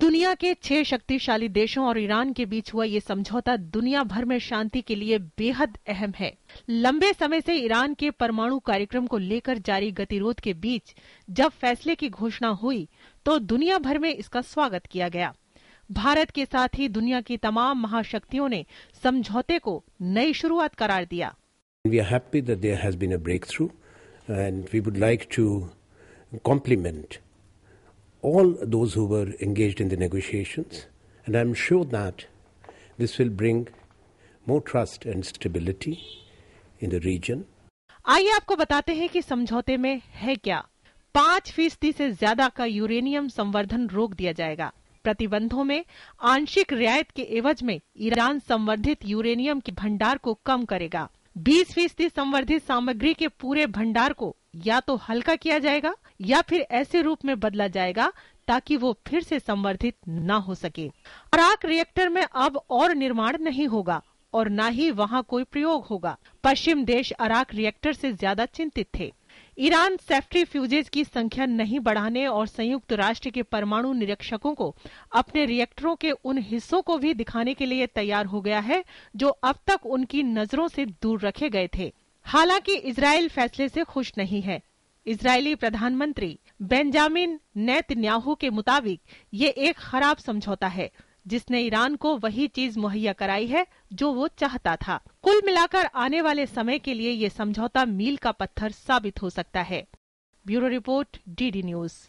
दुनिया के छह शक्तिशाली देशों और ईरान के बीच हुआ ये समझौता दुनिया भर में शांति के लिए बेहद अहम है लंबे समय से ईरान के परमाणु कार्यक्रम को लेकर जारी गतिरोध के बीच जब फैसले की घोषणा हुई तो दुनिया भर में इसका स्वागत किया गया भारत के साथ ही दुनिया की तमाम महाशक्तियों ने समझौते को नई शुरुआत करार दिया compliment all those who were engaged in the negotiations, and I'm sure that this will bring more trust and stability in the region. आइए आपको बताते हैं कि समझौते में है क्या पाँच फीसदी से ज्यादा का यूरेनियम संवर्धन रोक दिया जाएगा प्रतिबंधों में आंशिक रियायत के एवज में ईरान संवर्धित यूरेनियम के भंडार को कम करेगा 20 फीसदी संवर्धित सामग्री के पूरे भंडार को या तो हल्का किया जाएगा या फिर ऐसे रूप में बदला जाएगा ताकि वो फिर से संवर्धित न हो सके अराक रिएक्टर में अब और निर्माण नहीं होगा और न ही वहाँ कोई प्रयोग होगा पश्चिम देश अराक रिएक्टर से ज्यादा चिंतित थे ईरान सेफ्टी फ्यूजेज की संख्या नहीं बढ़ाने और संयुक्त राष्ट्र के परमाणु निरीक्षकों को अपने रिएक्टरों के उन हिस्सों को भी दिखाने के लिए तैयार हो गया है जो अब तक उनकी नजरों से दूर रखे गए थे हालांकि इसराइल फैसले से खुश नहीं है इसराइली प्रधानमंत्री बेंजामिन नेतन्याहू के मुताबिक ये एक खराब समझौता है जिसने ईरान को वही चीज मुहैया कराई है जो वो चाहता था कुल मिलाकर आने वाले समय के लिए ये समझौता मील का पत्थर साबित हो सकता है ब्यूरो रिपोर्ट डीडी न्यूज़